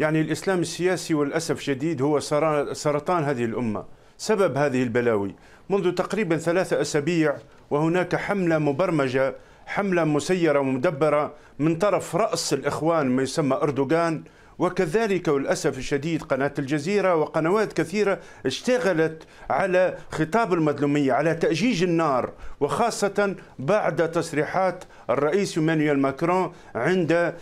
يعني الإسلام السياسي والأسف شديد هو سرطان هذه الأمة سبب هذه البلاوي منذ تقريبا ثلاثة أسابيع وهناك حملة مبرمجة حملة مسيرة ومدبرة من طرف رأس الإخوان ما يسمى أردوغان وكذلك وللاسف الشديد قناة الجزيرة وقنوات كثيرة اشتغلت على خطاب المظلومية على تأجيج النار وخاصة بعد تصريحات الرئيس مانويل ماكرون عند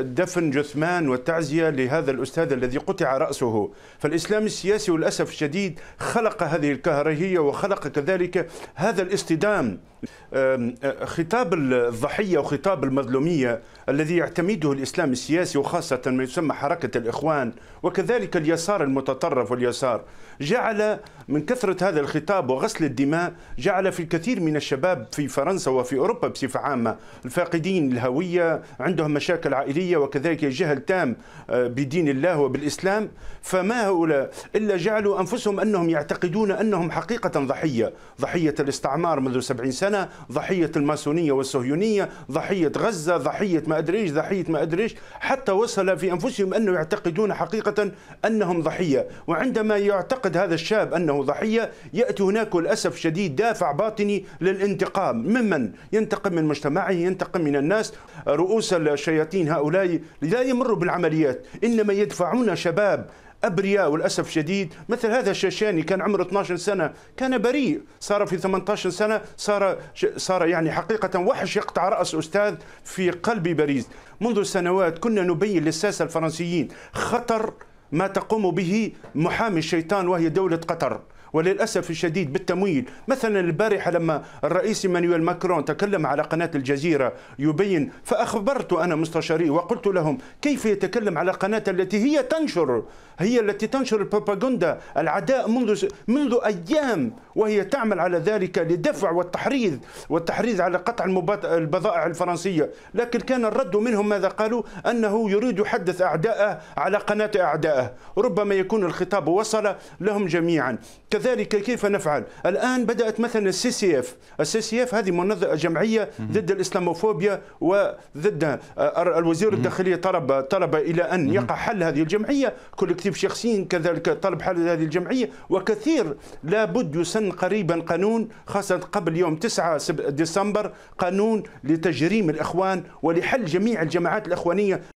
دفن جثمان والتعزية لهذا الأستاذ الذي قطع رأسه فالإسلام السياسي وللاسف الشديد خلق هذه الكهرجية وخلق كذلك هذا الاصطدام أه، خطاب الضحية وخطاب المظلومية الذي يعتمده الإسلام السياسي وخاصة ما يسمى حركة الإخوان وكذلك اليسار المتطرف واليسار جعل من كثرة هذا الخطاب وغسل الدماء جعل في الكثير من الشباب في فرنسا وفي أوروبا بصفة عامة الفاقدين الهوية عندهم مشاكل عائلية وكذلك جهل تام أه، بدين الله وبالإسلام فما هؤلاء إلا جعلوا أنفسهم أنهم يعتقدون أنهم حقيقة ضحية ضحية الاستعمار منذ سبعين سنة لنا ضحية الماسونية والصهيونية ضحية غزة ضحية ما أدريش ضحية ما أدريش حتى وصل في أنفسهم أنه يعتقدون حقيقة أنهم ضحية وعندما يعتقد هذا الشاب أنه ضحية يأتي هناك للأسف شديد دافع باطني للانتقام ممن ينتقم من مجتمعه ينتقم من الناس رؤوس الشياطين هؤلاء لا يمروا بالعمليات إنما يدفعون شباب ابرياء وللاسف الشديد مثل هذا الشاشاني كان عمره 12 سنه كان بريء صار في 18 سنه صار صار يعني حقيقه وحش يقطع راس استاذ في قلب باريس منذ سنوات كنا نبين للساسه الفرنسيين خطر ما تقوم به محامي الشيطان وهي دوله قطر وللاسف الشديد بالتمويل مثلا البارحه لما الرئيس مانويل ماكرون تكلم على قناه الجزيره يبين فاخبرت انا مستشاري وقلت لهم كيف يتكلم على قناه التي هي تنشر هي التي تنشر البروباغندا العداء منذ منذ ايام وهي تعمل على ذلك لدفع والتحريض والتحريض على قطع البضائع الفرنسية لكن كان الرد منهم ماذا قالوا أنه يريد يحدث أعداءه على قناة أعدائه ربما يكون الخطاب وصل لهم جميعا كذلك كيف نفعل الآن بدأت مثلا السي سي اف السي سي اف هذه منظمة جمعية ضد الإسلاموفوبيا وضد آه، الوزير الداخلية طلب طلب إلى أن يقع حل هذه الجمعية كولكتيف شخصين كذلك طلب حل هذه الجمعية وكثير لابد يسن سن قريبا قانون خاصة قبل يوم 9 ديسمبر قانون لتجريم الإخوان ولحل جميع الجماعات الإخوانية